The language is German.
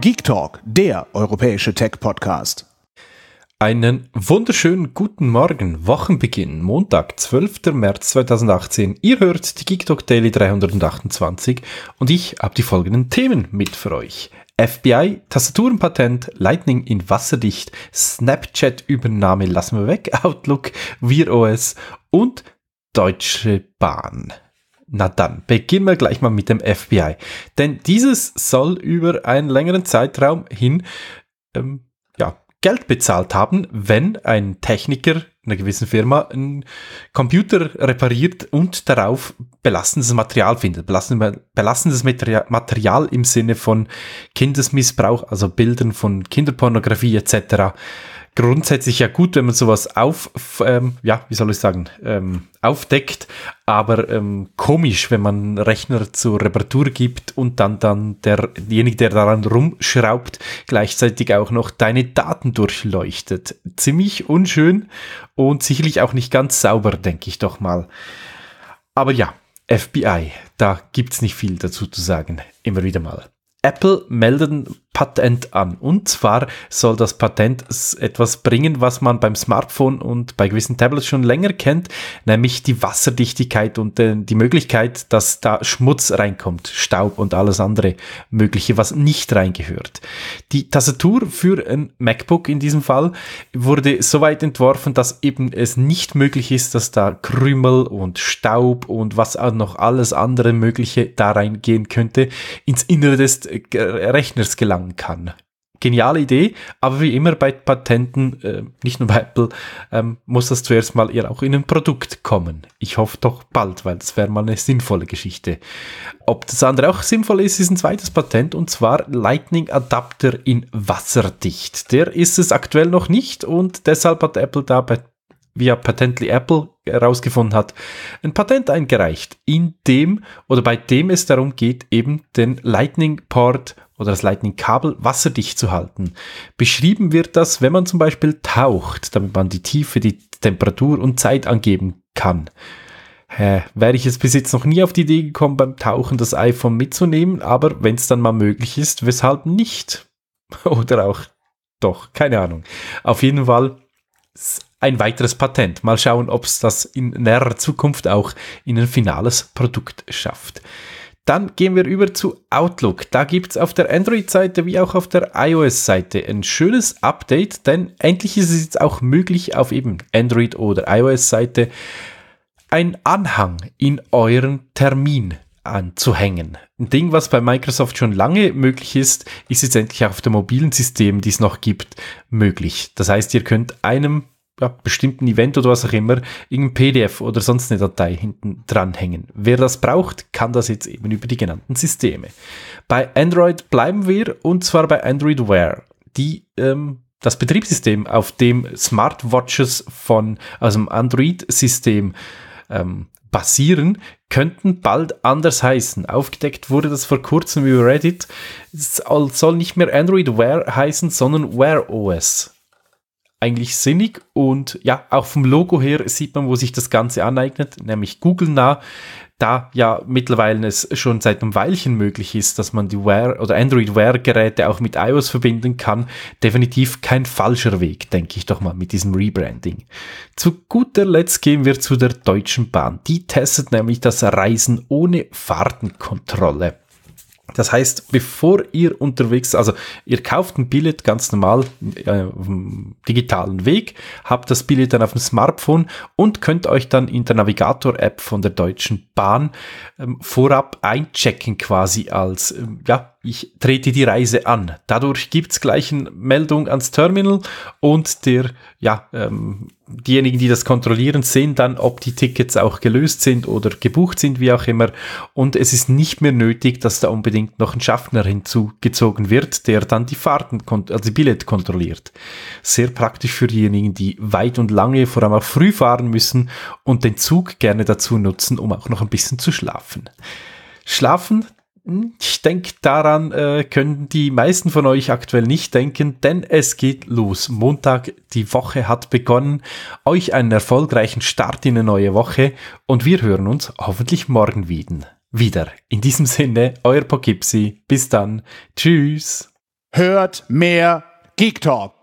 Geek Talk, der europäische Tech-Podcast. Einen wunderschönen guten Morgen, Wochenbeginn, Montag, 12. März 2018. Ihr hört die Geek Talk Daily 328 und ich habe die folgenden Themen mit für euch. FBI, Tastaturenpatent, Lightning in Wasserdicht, Snapchat-Übernahme lassen wir weg, Outlook, VirOS und Deutsche Bahn. Na dann, beginnen wir gleich mal mit dem FBI. Denn dieses soll über einen längeren Zeitraum hin ähm, ja, Geld bezahlt haben, wenn ein Techniker einer gewissen Firma einen Computer repariert und darauf belastendes Material findet. Belastendes Material im Sinne von Kindesmissbrauch, also Bildern von Kinderpornografie etc grundsätzlich ja gut, wenn man sowas auf, ähm, ja, wie soll ich sagen, ähm, aufdeckt, aber ähm, komisch, wenn man Rechner zur Reparatur gibt und dann dann derjenige, der daran rumschraubt, gleichzeitig auch noch deine Daten durchleuchtet. Ziemlich unschön und sicherlich auch nicht ganz sauber, denke ich doch mal. Aber ja, FBI, da gibt's nicht viel dazu zu sagen, immer wieder mal. Apple melden, Patent an. Und zwar soll das Patent etwas bringen, was man beim Smartphone und bei gewissen Tablets schon länger kennt, nämlich die Wasserdichtigkeit und äh, die Möglichkeit, dass da Schmutz reinkommt, Staub und alles andere Mögliche, was nicht reingehört. Die Tastatur für ein MacBook in diesem Fall wurde so weit entworfen, dass eben es nicht möglich ist, dass da Krümel und Staub und was auch noch alles andere Mögliche da reingehen könnte, ins Innere des äh, Rechners gelangt ran kann. Geniale Idee, aber wie immer bei Patenten, äh, nicht nur bei Apple, ähm, muss das zuerst mal eher auch in ein Produkt kommen. Ich hoffe doch bald, weil das wäre mal eine sinnvolle Geschichte. Ob das andere auch sinnvoll ist, ist ein zweites Patent und zwar Lightning Adapter in Wasserdicht. Der ist es aktuell noch nicht und deshalb hat Apple da bei via Patently Apple herausgefunden hat, ein Patent eingereicht, in dem oder bei dem es darum geht, eben den Lightning Port oder das Lightning-Kabel wasserdicht zu halten. Beschrieben wird das, wenn man zum Beispiel taucht, damit man die Tiefe, die Temperatur und Zeit angeben kann. Hä, wäre ich jetzt bis jetzt noch nie auf die Idee gekommen, beim Tauchen das iPhone mitzunehmen, aber wenn es dann mal möglich ist, weshalb nicht? oder auch doch, keine Ahnung. Auf jeden Fall ein weiteres Patent. Mal schauen, ob es das in näherer Zukunft auch in ein finales Produkt schafft. Dann gehen wir über zu Outlook. Da gibt es auf der Android-Seite wie auch auf der iOS-Seite ein schönes Update, denn endlich ist es jetzt auch möglich, auf eben Android- oder iOS-Seite einen Anhang in euren Termin anzuhängen. Ein Ding, was bei Microsoft schon lange möglich ist, ist jetzt endlich auch auf dem mobilen System, die es noch gibt, möglich. Das heißt, ihr könnt einem ja, bestimmten Event oder was auch immer irgendein PDF oder sonst eine Datei hinten dranhängen. Wer das braucht, kann das jetzt eben über die genannten Systeme. Bei Android bleiben wir und zwar bei Android Wear, die ähm, das Betriebssystem, auf dem Smartwatches von also dem Android-System ähm, basieren, könnten bald anders heißen. Aufgedeckt wurde das vor kurzem über Reddit. Es soll nicht mehr Android Wear heißen, sondern Wear OS eigentlich sinnig und ja, auch vom Logo her sieht man, wo sich das Ganze aneignet, nämlich Google nah, da ja mittlerweile es schon seit einem Weilchen möglich ist, dass man die Wear oder Android Wear Geräte auch mit iOS verbinden kann, definitiv kein falscher Weg, denke ich doch mal mit diesem Rebranding. Zu guter Letzt gehen wir zu der Deutschen Bahn. Die testet nämlich das Reisen ohne Fahrtenkontrolle. Das heißt, bevor ihr unterwegs, also ihr kauft ein Billet ganz normal äh, digitalen Weg, habt das Billet dann auf dem Smartphone und könnt euch dann in der Navigator-App von der Deutschen Bahn ähm, vorab einchecken quasi als ähm, ja, ich trete die Reise an. Dadurch gibt es gleich eine Meldung ans Terminal und der, ja, ähm, diejenigen, die das kontrollieren, sehen dann, ob die Tickets auch gelöst sind oder gebucht sind, wie auch immer. Und es ist nicht mehr nötig, dass da unbedingt noch ein Schaffner hinzugezogen wird, der dann die Fahrten, also die Billett kontrolliert. Sehr praktisch für diejenigen, die weit und lange, vor allem auch früh fahren müssen und den Zug gerne dazu nutzen, um auch noch ein bisschen zu schlafen. Schlafen, ich denke, daran äh, können die meisten von euch aktuell nicht denken, denn es geht los. Montag, die Woche hat begonnen. Euch einen erfolgreichen Start in eine neue Woche und wir hören uns hoffentlich morgen wieder. Wieder. In diesem Sinne, euer Pokipsi. Bis dann. Tschüss. Hört mehr Geek Talk.